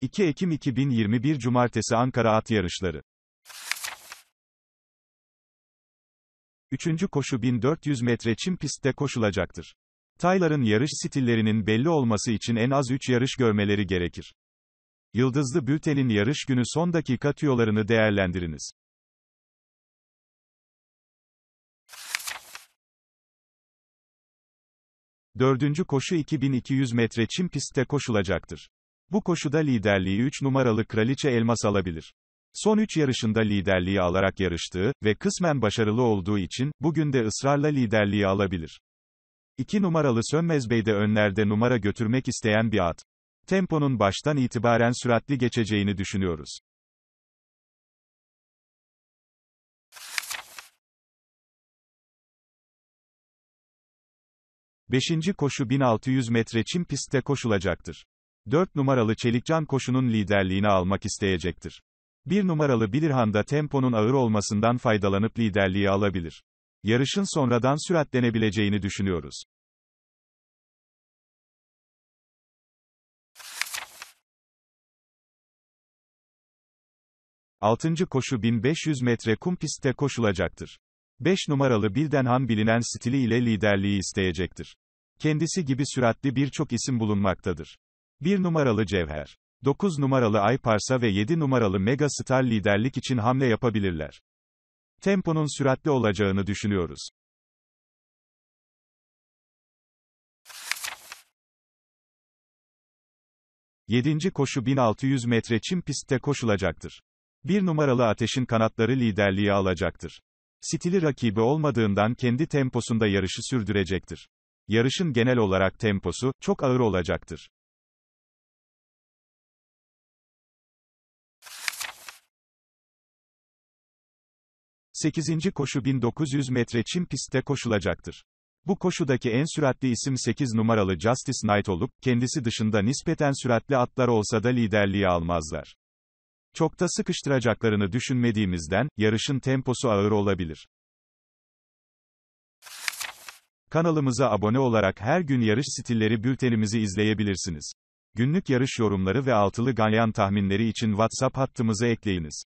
2 Ekim 2021 Cumartesi Ankara At Yarışları. 3. koşu 1400 metre çim pistte koşulacaktır. Tayların yarış stillerinin belli olması için en az 3 yarış görmeleri gerekir. Yıldızlı Bülten'in yarış günü son dakika tüyolarını değerlendiriniz. Dördüncü koşu 2200 metre çim pistte koşulacaktır. Bu koşuda liderliği 3 numaralı Kraliçe Elmas alabilir. Son 3 yarışında liderliği alarak yarıştığı ve kısmen başarılı olduğu için, bugün de ısrarla liderliği alabilir. 2 numaralı Sönmez Bey de önlerde numara götürmek isteyen bir at. Temponun baştan itibaren süratli geçeceğini düşünüyoruz. Beşinci koşu 1600 metre çim pistte koşulacaktır. 4 numaralı Çelikcan koşunun liderliğini almak isteyecektir. 1 numaralı Bilirhan temponun ağır olmasından faydalanıp liderliği alabilir. Yarışın sonradan süratlenebileceğini düşünüyoruz. Altıncı koşu 1500 metre kum pistte koşulacaktır. 5 numaralı Bildenhan bilinen stili ile liderliği isteyecektir. Kendisi gibi süratli birçok isim bulunmaktadır. 1 numaralı Cevher. 9 numaralı Ayparsa ve 7 numaralı Mega Star liderlik için hamle yapabilirler. Temponun süratli olacağını düşünüyoruz. Yedinci koşu 1600 metre çim pistte koşulacaktır. Bir numaralı ateşin kanatları liderliği alacaktır. Stili rakibi olmadığından kendi temposunda yarışı sürdürecektir. Yarışın genel olarak temposu, çok ağır olacaktır. 8. koşu 1900 metre çim pistte koşulacaktır. Bu koşudaki en süratli isim 8 numaralı Justice Knight olup, kendisi dışında nispeten süratli atlar olsa da liderliği almazlar. Çok da sıkıştıracaklarını düşünmediğimizden, yarışın temposu ağır olabilir. Kanalımıza abone olarak her gün yarış stilleri bültenimizi izleyebilirsiniz. Günlük yarış yorumları ve altılı ganyan tahminleri için WhatsApp hattımızı ekleyiniz.